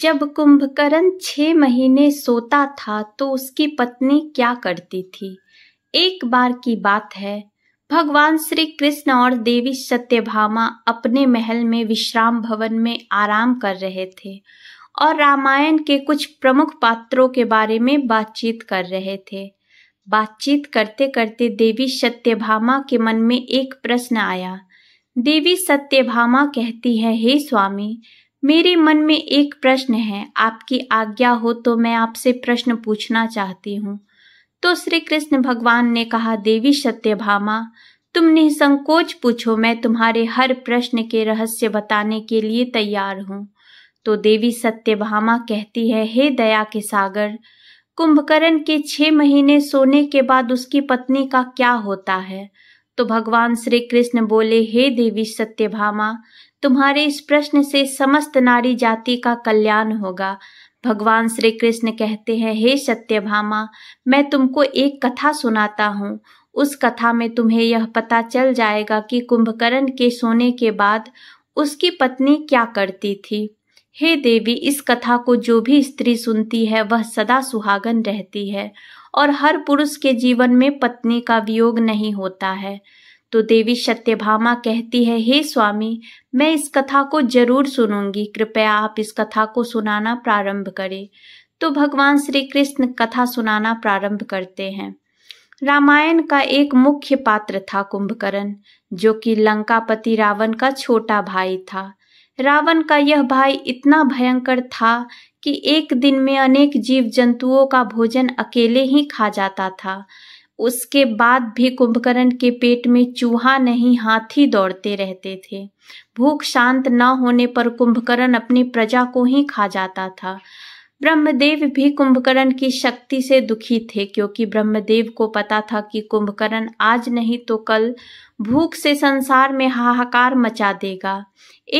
जब कुंभकर्ण छह महीने सोता था तो उसकी पत्नी क्या करती थी एक बार की बात है भगवान श्री कृष्ण और देवी सत्यभामा अपने महल में विश्राम भवन में आराम कर रहे थे और रामायण के कुछ प्रमुख पात्रों के बारे में बातचीत कर रहे थे बातचीत करते करते देवी सत्यभामा के मन में एक प्रश्न आया देवी सत्यभामा कहती है हे स्वामी मेरे मन में एक प्रश्न है आपकी आज्ञा हो तो मैं आपसे प्रश्न पूछना चाहती हूँ तो श्री कृष्ण भगवान ने कहा देवी सत्यभामा तुम निसंकोच पूछो मैं तुम्हारे हर प्रश्न के रहस्य बताने के लिए तैयार हूँ तो देवी सत्यभामा कहती है हे दया के सागर कुंभकर्ण के छह महीने सोने के बाद उसकी पत्नी का क्या होता है तो भगवान श्री कृष्ण बोले हे देवी सत्यभामा तुम्हारे इस प्रश्न से समस्त नारी जाति का कल्याण होगा भगवान श्री कृष्ण कहते हैं हे सत्यभामा मैं तुमको एक कथा सुनाता हूँ उस कथा में तुम्हें यह पता चल जाएगा कि कुंभकर्ण के सोने के बाद उसकी पत्नी क्या करती थी हे देवी इस कथा को जो भी स्त्री सुनती है वह सदा सुहागन रहती है और हर पुरुष के जीवन में पत्नी का वियोग नहीं होता है तो देवी सत्यभामा कहती है हे स्वामी मैं इस कथा को जरूर सुनूंगी कृपया आप इस कथा को सुनाना प्रारंभ करें तो भगवान श्री कृष्ण कथा सुनाना प्रारंभ करते हैं रामायण का एक मुख्य पात्र था कुंभकर्ण जो कि लंकापति रावण का छोटा भाई था रावण का यह भाई इतना भयंकर था कि एक दिन में अनेक जीव जंतुओं का भोजन अकेले ही खा जाता था उसके बाद भी कुंभकर्ण के पेट में चूहा नहीं हाथी दौड़ते रहते थे भूख शांत न होने पर कुंभकर्ण अपनी प्रजा को ही खा जाता था ब्रह्मदेव भी कुंभकर्ण की शक्ति से दुखी थे क्योंकि ब्रह्मदेव को पता था कि कुंभकर्ण आज नहीं तो कल भूख से संसार में हाहाकार मचा देगा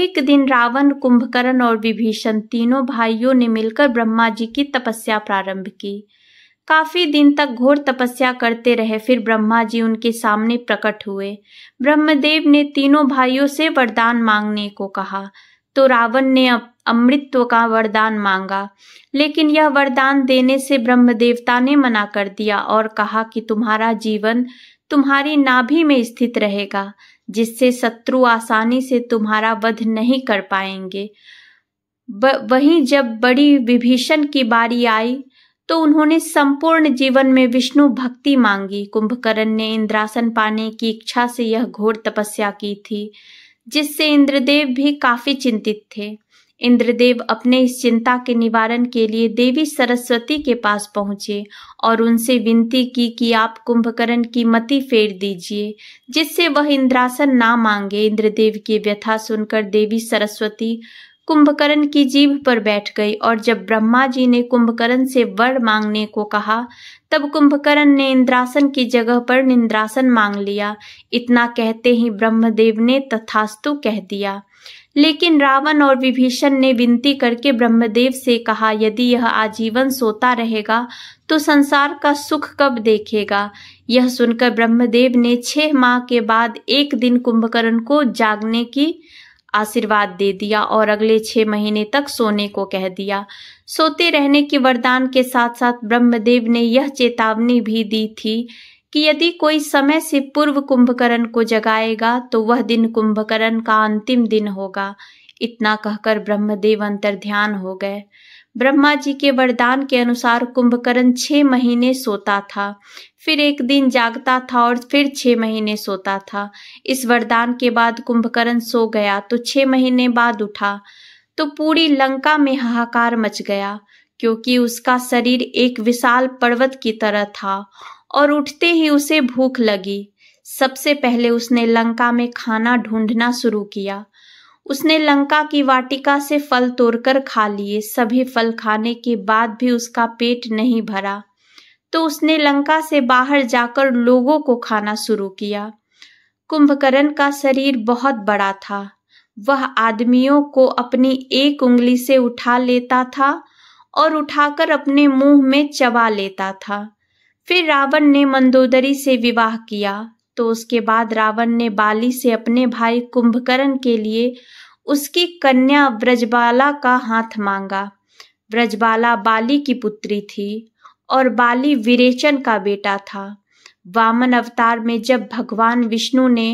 एक दिन रावण कुंभकर्ण और विभीषण तीनों भाइयों ने मिलकर ब्रह्मा जी की तपस्या प्रारंभ की काफी दिन तक घोर तपस्या करते रहे फिर ब्रह्मा जी उनके सामने प्रकट हुए ब्रह्मदेव ने तीनों भाइयों से वरदान मांगने को कहा तो रावण ने अमृतत्व का वरदान मांगा लेकिन यह वरदान देने से ब्रह्म देवता ने मना कर दिया और कहा कि तुम्हारा जीवन तुम्हारी नाभि में स्थित रहेगा जिससे शत्रु आसानी से तुम्हारा वध नहीं कर पाएंगे वहीं जब बड़ी विभीषण की बारी आई तो उन्होंने संपूर्ण जीवन में विष्णु भक्ति मांगी कुंभकर्ण ने इंद्रासन पाने की इच्छा से यह घोर तपस्या की थी जिससे इंद्रदेव भी काफी चिंतित थे इंद्रदेव अपने इस चिंता के निवारण के लिए देवी सरस्वती के पास पहुंचे और उनसे विनती की कि आप कुंभकर्ण की मति फेर दीजिए जिससे वह इंद्रासन ना मांगे इंद्रदेव की व्यथा सुनकर देवी सरस्वती कुंभकर्ण की जीभ पर बैठ गई और जब ब्रह्मा जी ने कुंभकर्ण से वर मांगने को कहा तब कुंभकर्ण ने इंद्रासन की जगह पर निंद्रासन मांग लिया इतना कहते ही ब्रह्मदेव ने तथास्तु कह दिया लेकिन रावण और विभीषण ने विनती करके ब्रह्मदेव से कहा यदि यह आजीवन सोता रहेगा तो संसार का सुख कब देखेगा यह सुनकर ब्रह्मदेव ने छह माह के बाद एक दिन कुंभकर्ण को जागने की आशीर्वाद दे दिया और अगले छह महीने तक सोने को कह दिया सोते रहने के वरदान के साथ साथ ब्रह्मदेव ने यह चेतावनी भी दी थी कि यदि कोई समय से पूर्व कुंभकर्ण को जगाएगा तो वह दिन कुंभकर्ण का अंतिम दिन होगा इतना कहकर ब्रह्मदेव अंतर ध्यान हो गए ब्रह्मा जी के वरदान के अनुसार कुंभकर्ण छः महीने सोता था फिर एक दिन जागता था और फिर छ महीने सोता था इस वरदान के बाद कुंभकर्ण सो गया तो छ महीने बाद उठा तो पूरी लंका में हाहाकार मच गया क्योंकि उसका शरीर एक विशाल पर्वत की तरह था और उठते ही उसे भूख लगी सबसे पहले उसने लंका में खाना ढूंढना शुरू किया उसने लंका की वाटिका से फल तोड़कर खा लिए सभी फल खाने के बाद भी उसका पेट नहीं भरा तो उसने लंका से बाहर जाकर लोगों को खाना शुरू किया कुंभकर्ण का शरीर बहुत बड़ा था वह आदमियों को अपनी एक उंगली से उठा लेता था और उठाकर अपने मुंह में चबा लेता था फिर रावण ने मंदोदरी से विवाह किया तो उसके बाद रावण ने बाली से अपने भाई कुंभकर्ण के लिए उसकी कन्या ब्रजबाला का हाथ मांगा व्रजबाला बाली की पुत्री थी और बाली विरेचन का बेटा था वामन अवतार में जब भगवान विष्णु ने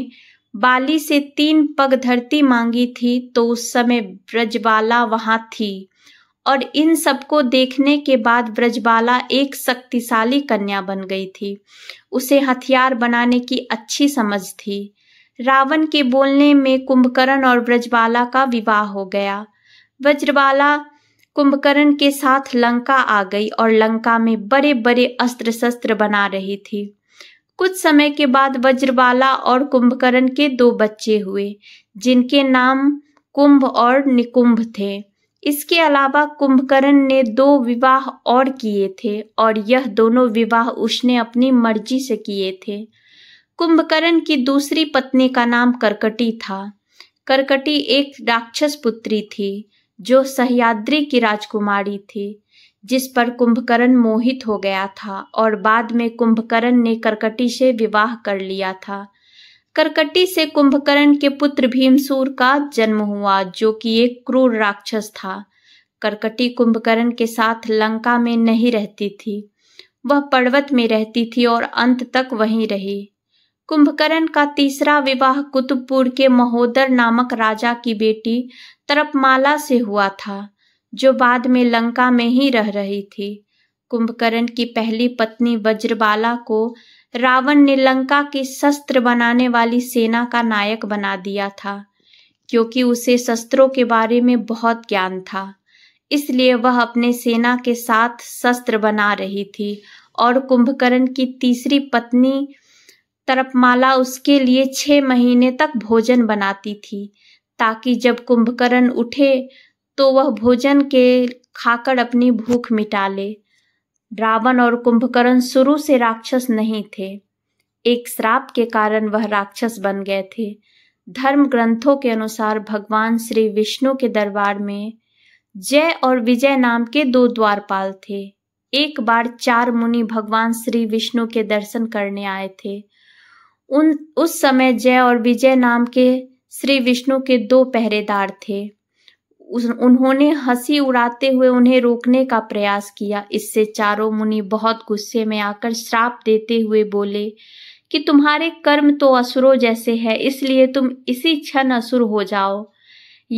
बाली से तीन पग धरती मांगी थी तो उस समय ब्रजबाला वहां थी और इन सबको देखने के बाद ब्रजबाला एक शक्तिशाली कन्या बन गई थी उसे हथियार बनाने की अच्छी समझ थी रावण के बोलने में कुंभकर्ण और ब्रजबाला का विवाह हो गया वज्रबाला कुंभकर्ण के साथ लंका आ गई और लंका में बड़े बड़े अस्त्र शस्त्र बना रही थी कुछ समय के बाद वज्रबाला और कुंभकर्ण के दो बच्चे हुए जिनके नाम कुंभ और निकुंभ थे इसके अलावा कुंभकर्ण ने दो विवाह और किए थे और यह दोनों विवाह उसने अपनी मर्जी से किए थे कुंभकर्ण की दूसरी पत्नी का नाम करकटी था करकटी एक राक्षस पुत्री थी जो सहयाद्री की राजकुमारी थी जिस पर कुंभकर्ण मोहित हो गया था और बाद में कुंभकर्ण ने करकटी से विवाह कर लिया था करकटी से कुंभकर्ण के पुत्र भीमसूर का जन्म हुआ जो कि एक क्रूर राक्षस था करकटी कुंभकर्ण के साथ लंका में नहीं रहती थी वह पर्वत में रहती थी और अंत तक वहीं रही कुंभकर्ण का तीसरा विवाह कुतुबपुर के महोदर नामक राजा की बेटी तरपमाला से हुआ था जो बाद में लंका में ही रह रही थी कुंभकर्ण की पहली पत्नी वज्रबाला को रावण ने लंका की शस्त्र बनाने वाली सेना का नायक बना दिया था क्योंकि उसे शस्त्रों के बारे में बहुत ज्ञान था इसलिए वह अपने सेना के साथ शस्त्र बना रही थी और कुंभकर्ण की तीसरी पत्नी तरपमाला उसके लिए छह महीने तक भोजन बनाती थी ताकि जब कुंभकर्ण उठे तो वह भोजन के खाकर अपनी भूख मिटा ले रावण और कुंभकर्ण शुरू से राक्षस नहीं थे एक श्राप के कारण वह राक्षस बन गए थे धर्म ग्रंथों के अनुसार भगवान श्री विष्णु के दरबार में जय और विजय नाम के दो द्वारपाल थे एक बार चार मुनि भगवान श्री विष्णु के दर्शन करने आए थे उन उस समय जय और विजय नाम के श्री विष्णु के दो पहरेदार थे उस उन्होंने हंसी उड़ाते हुए उन्हें रोकने का प्रयास किया इससे चारों मुनि बहुत गुस्से में आकर श्राप देते हुए बोले कि तुम्हारे कर्म तो असुरों जैसे है इसलिए तुम इसी क्षण असुर हो जाओ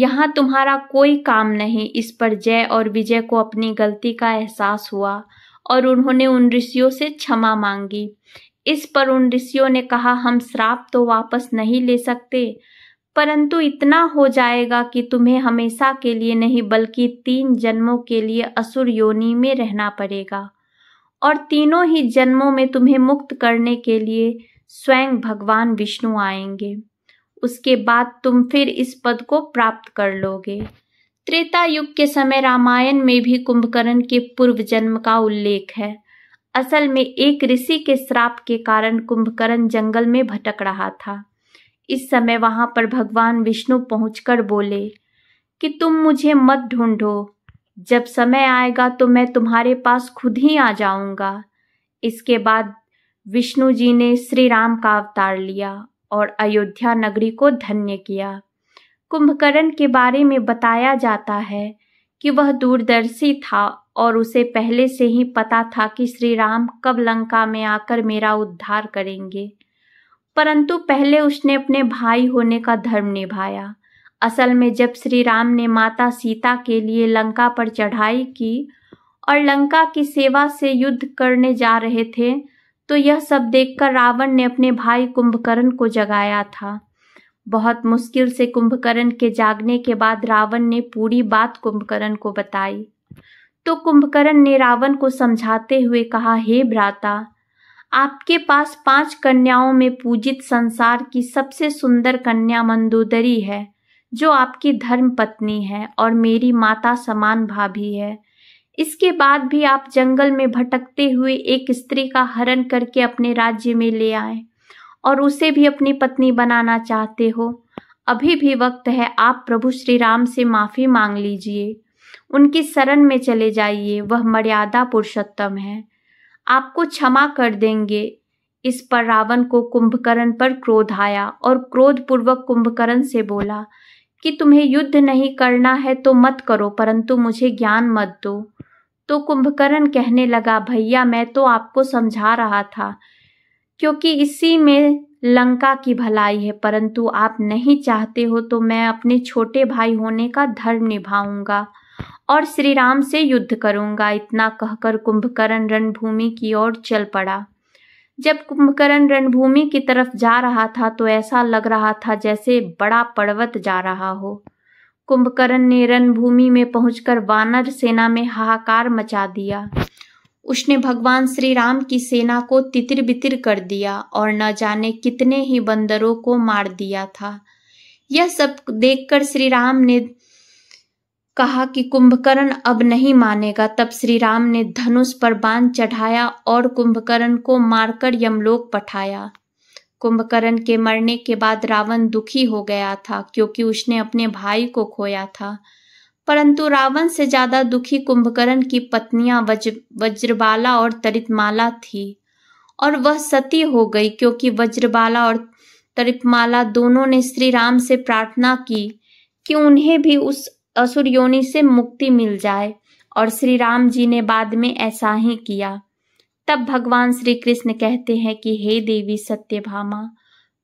यहाँ तुम्हारा कोई काम नहीं इस पर जय और विजय को अपनी गलती का एहसास हुआ और उन्होंने उन ऋषियों से क्षमा मांगी इस पर उन ऋषियों ने कहा हम श्राप तो वापस नहीं ले सकते परंतु इतना हो जाएगा कि तुम्हें हमेशा के लिए नहीं बल्कि तीन जन्मों के लिए असुर योनि में रहना पड़ेगा और तीनों ही जन्मों में तुम्हें मुक्त करने के लिए स्वयं भगवान विष्णु आएंगे उसके बाद तुम फिर इस पद को प्राप्त कर लोगे त्रेता युग के समय रामायण में भी कुंभकर्ण के पूर्व जन्म का उल्लेख है असल में एक ऋषि के श्राप के कारण कुंभकर्ण जंगल में भटक रहा था इस समय वहाँ पर भगवान विष्णु पहुँच बोले कि तुम मुझे मत ढूंढो जब समय आएगा तो मैं तुम्हारे पास खुद ही आ जाऊंगा इसके बाद विष्णु जी ने श्री राम का अवतार लिया और अयोध्या नगरी को धन्य किया कुंभकर्ण के बारे में बताया जाता है कि वह दूरदर्शी था और उसे पहले से ही पता था कि श्री राम कब लंका में आकर मेरा उद्धार करेंगे परंतु पहले उसने अपने भाई होने का धर्म निभाया असल में जब श्री राम ने माता सीता के लिए लंका पर चढ़ाई की और लंका की सेवा से युद्ध करने जा रहे थे तो यह सब देखकर रावण ने अपने भाई कुंभकर्ण को जगाया था बहुत मुश्किल से कुंभकर्ण के जागने के बाद रावण ने पूरी बात कुंभकर्ण को बताई तो कुंभकर्ण ने रावण को समझाते हुए कहा हे भ्राता आपके पास पांच कन्याओं में पूजित संसार की सबसे सुंदर कन्या मंदोदरी है जो आपकी धर्म पत्नी है और मेरी माता समान भाभी है इसके बाद भी आप जंगल में भटकते हुए एक स्त्री का हरण करके अपने राज्य में ले आए और उसे भी अपनी पत्नी बनाना चाहते हो अभी भी वक्त है आप प्रभु श्री राम से माफ़ी मांग लीजिए उनकी शरण में चले जाइए वह मर्यादा पुरुषोत्तम है आपको क्षमा कर देंगे इस पर रावण को कुंभकर्ण पर क्रोध आया और क्रोध पूर्वक कुंभकर्ण से बोला कि तुम्हें युद्ध नहीं करना है तो मत करो परंतु मुझे ज्ञान मत दो तो कुंभकर्ण कहने लगा भैया मैं तो आपको समझा रहा था क्योंकि इसी में लंका की भलाई है परंतु आप नहीं चाहते हो तो मैं अपने छोटे भाई होने का धर्म निभाऊंगा और श्री राम से युद्ध करूंगा इतना कहकर कुंभकर्ण रणभूमि की ओर चल पड़ा जब कुंभकर्ण रणभूमि की तरफ जा रहा था तो ऐसा लग रहा था जैसे बड़ा पर्वत जा रहा हो कुंभकर्ण ने रणभूमि में पहुंचकर वानर सेना में हाहाकार मचा दिया उसने भगवान श्री राम की सेना को तितिर बितिर कर दिया और न जाने कितने ही बंदरों को मार दिया था यह सब देखकर श्री राम ने कहा कि कुंभकर्ण अब नहीं मानेगा तब श्री राम ने धनुष पर बांध चढ़ाया और कुंभकर्ण को मारकर यमलोक पठाया कुंभकर्ण के मरने के बाद रावण दुखी हो गया था क्योंकि उसने अपने भाई को खोया था परंतु रावण से ज्यादा दुखी कुंभकर्ण की पत्नियां वज, वज्रबाला और तरितमाला थी और वह सती हो गई क्योंकि वज्रबाला और तरितमाला दोनों ने श्री राम से प्रार्थना की कि उन्हें भी उस असुर योनि से मुक्ति मिल जाए और श्री राम जी ने बाद में ऐसा ही किया तब भगवान श्री कृष्ण कहते हैं कि हे देवी सत्यभामा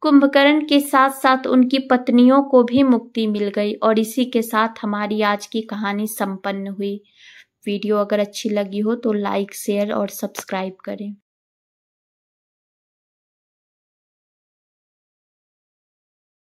कुंभकर्ण के साथ साथ उनकी पत्नियों को भी मुक्ति मिल गई और इसी के साथ हमारी आज की कहानी संपन्न हुई वीडियो अगर अच्छी लगी हो तो लाइक शेयर और सब्सक्राइब करें